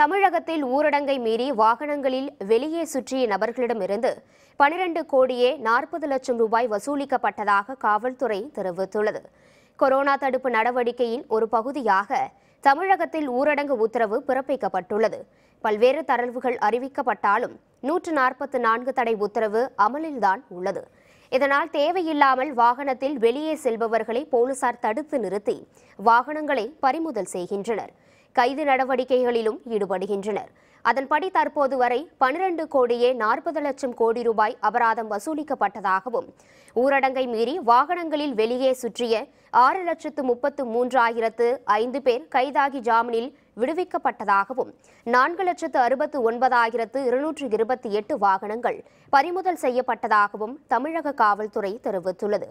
தமிழகத்தில் ஊரடங்கை மீறி வாகனங்களில் வெளியே சுற்றிய நபர்களிடமிருந்து பனிரண்டு கோடியே நாற்பது லட்சம் ரூபாய் வசூலிக்கப்பட்டதாக காவல்துறை தெரிவித்துள்ளது கொரோனா தடுப்பு நடவடிக்கையின் ஒரு பகுதியாக தமிழகத்தில் ஊரடங்கு உத்தரவு பிறப்பிக்கப்பட்டுள்ளது பல்வேறு தரவுகள் அறிவிக்கப்பட்டாலும் நூற்று நாற்பத்தி நான்கு தடை உத்தரவு அமலில்தான் உள்ளது இதனால் தேவையில்லாமல் வாகனத்தில் வெளியே செல்பவர்களை போலீசார் தடுத்து நிறுத்தி வாகனங்களை பறிமுதல் செய்கின்றனர் கைது நடவடிக்கைகளிலும் ஈடுபடுகின்றனர் அதன்படி தற்போது வரை பனிரண்டு கோடியே நாற்பது லட்சம் கோடி ரூபாய் அபராதம் வசூலிக்கப்பட்டதாகவும் ஊரடங்கை மீறி வாகனங்களில் வெளியே சுற்றிய ஆறு லட்சத்து முப்பத்து மூன்றாயிரத்து ஐந்து பேர் கைதாகி ஜாமீனில் விடுவிக்கப்பட்டதாகவும் நான்கு லட்சத்து அறுபத்து ஒன்பதாயிரத்து இருநூற்று இருபத்தி எட்டு வாகனங்கள் பறிமுதல் செய்யப்பட்டதாகவும் தமிழக காவல்துறை தெரிவித்துள்ளது